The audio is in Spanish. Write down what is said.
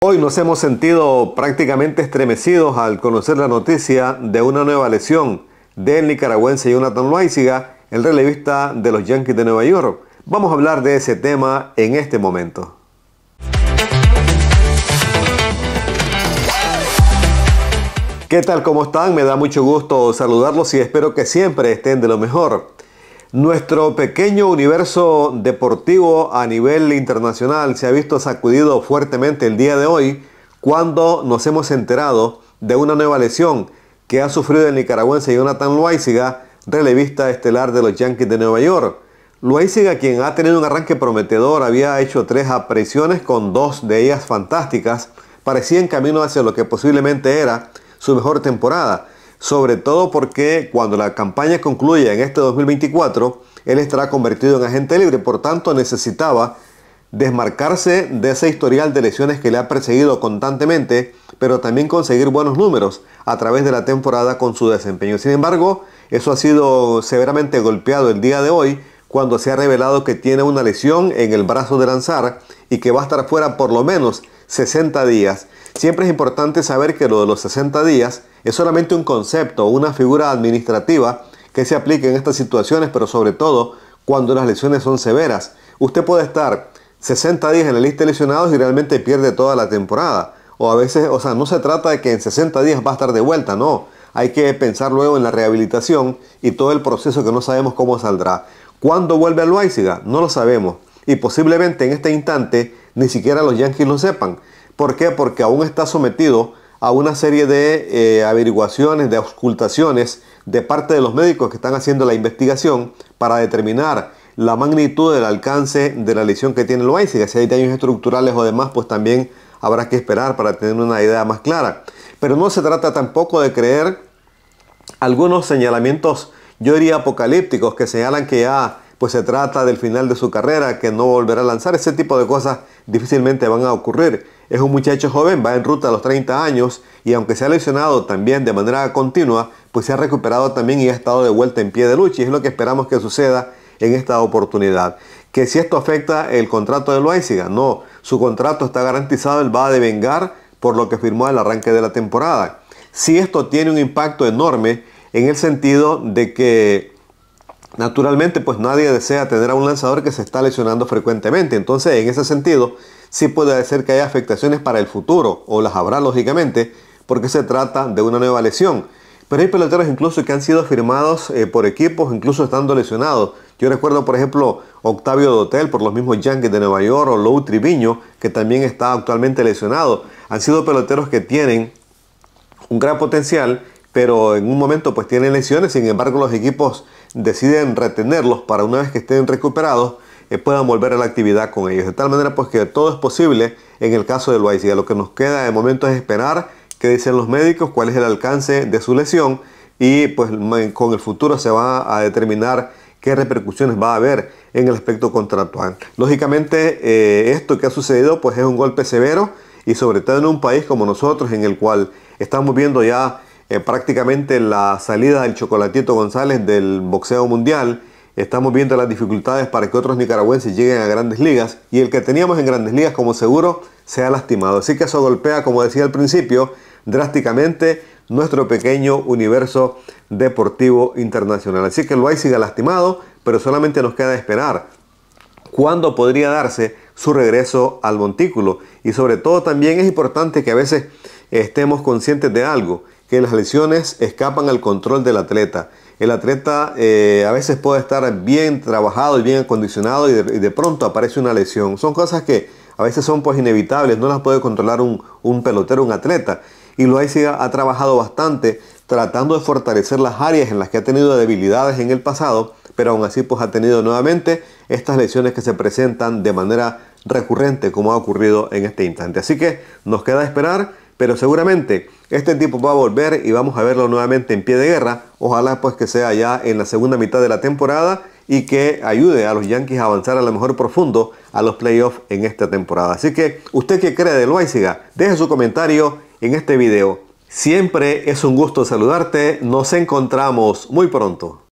Hoy nos hemos sentido prácticamente estremecidos al conocer la noticia de una nueva lesión del nicaragüense Jonathan en el relevista de los Yankees de Nueva York. Vamos a hablar de ese tema en este momento. ¿Qué tal? ¿Cómo están? Me da mucho gusto saludarlos y espero que siempre estén de lo mejor. Nuestro pequeño universo deportivo a nivel internacional se ha visto sacudido fuertemente el día de hoy cuando nos hemos enterado de una nueva lesión que ha sufrido el nicaragüense Jonathan Loaiziga, relevista estelar de los Yankees de Nueva York. Loaiziga, quien ha tenido un arranque prometedor, había hecho tres apariciones con dos de ellas fantásticas, parecía en camino hacia lo que posiblemente era su mejor temporada sobre todo porque cuando la campaña concluya en este 2024, él estará convertido en agente libre, por tanto necesitaba desmarcarse de ese historial de lesiones que le ha perseguido constantemente, pero también conseguir buenos números a través de la temporada con su desempeño. Sin embargo, eso ha sido severamente golpeado el día de hoy cuando se ha revelado que tiene una lesión en el brazo de lanzar y que va a estar fuera por lo menos 60 días, siempre es importante saber que lo de los 60 días es solamente un concepto o una figura administrativa que se aplique en estas situaciones, pero sobre todo cuando las lesiones son severas. Usted puede estar 60 días en la lista de lesionados y realmente pierde toda la temporada. O a veces, o sea, no se trata de que en 60 días va a estar de vuelta, no. Hay que pensar luego en la rehabilitación y todo el proceso que no sabemos cómo saldrá. ¿Cuándo vuelve al Loaiziga? No lo sabemos. Y posiblemente en este instante ni siquiera los Yankees lo sepan. ¿Por qué? Porque aún está sometido a una serie de eh, averiguaciones, de auscultaciones de parte de los médicos que están haciendo la investigación para determinar la magnitud del alcance de la lesión que tiene el Que Si hay daños estructurales o demás, pues también habrá que esperar para tener una idea más clara. Pero no se trata tampoco de creer algunos señalamientos, yo diría apocalípticos, que señalan que ya pues se trata del final de su carrera, que no volverá a lanzar, ese tipo de cosas difícilmente van a ocurrir. Es un muchacho joven, va en ruta a los 30 años y aunque se ha lesionado también de manera continua, pues se ha recuperado también y ha estado de vuelta en pie de lucha y es lo que esperamos que suceda en esta oportunidad. Que si esto afecta el contrato de Loaiziga, no, su contrato está garantizado, él va a devengar por lo que firmó al arranque de la temporada. Si esto tiene un impacto enorme en el sentido de que Naturalmente, pues nadie desea tener a un lanzador que se está lesionando frecuentemente. Entonces, en ese sentido, sí puede ser que haya afectaciones para el futuro, o las habrá lógicamente, porque se trata de una nueva lesión. Pero hay peloteros incluso que han sido firmados eh, por equipos, incluso estando lesionados. Yo recuerdo, por ejemplo, Octavio Dotel por los mismos Yankees de Nueva York o Lou Triviño, que también está actualmente lesionado. Han sido peloteros que tienen un gran potencial, pero en un momento pues tienen lesiones. Sin embargo, los equipos deciden retenerlos para una vez que estén recuperados eh, puedan volver a la actividad con ellos. De tal manera pues que todo es posible en el caso de y Lo que nos queda de momento es esperar qué dicen los médicos, cuál es el alcance de su lesión y pues con el futuro se va a determinar qué repercusiones va a haber en el aspecto contractual. Lógicamente eh, esto que ha sucedido pues es un golpe severo y sobre todo en un país como nosotros en el cual estamos viendo ya eh, prácticamente la salida del Chocolatito González del boxeo mundial. Estamos viendo las dificultades para que otros nicaragüenses lleguen a grandes ligas y el que teníamos en grandes ligas como seguro se ha lastimado. Así que eso golpea, como decía al principio, drásticamente nuestro pequeño universo deportivo internacional. Así que lo hay sigue lastimado, pero solamente nos queda esperar cuándo podría darse su regreso al montículo. Y sobre todo también es importante que a veces estemos conscientes de algo que las lesiones escapan al control del atleta. El atleta eh, a veces puede estar bien trabajado y bien acondicionado y de, pronto aparece una lesión. Son cosas que a veces son pues inevitables, no las puede controlar un, pelotero, un atleta. Y lo ha trabajado bastante tratando de fortalecer las áreas en las que ha tenido debilidades en el pasado, pero aún así pues ha tenido nuevamente estas lesiones que se presentan de manera recurrente como ha ocurrido en este instante. Así que nos queda esperar pero seguramente este tipo va a volver y vamos a verlo nuevamente en pie de guerra. Ojalá pues que sea ya en la segunda mitad de la temporada y que ayude a los Yankees a avanzar a lo mejor profundo a los playoffs en esta temporada. Así que, ¿usted qué cree del Loaiziga? Deje su comentario en este video. Siempre es un gusto saludarte. Nos encontramos muy pronto.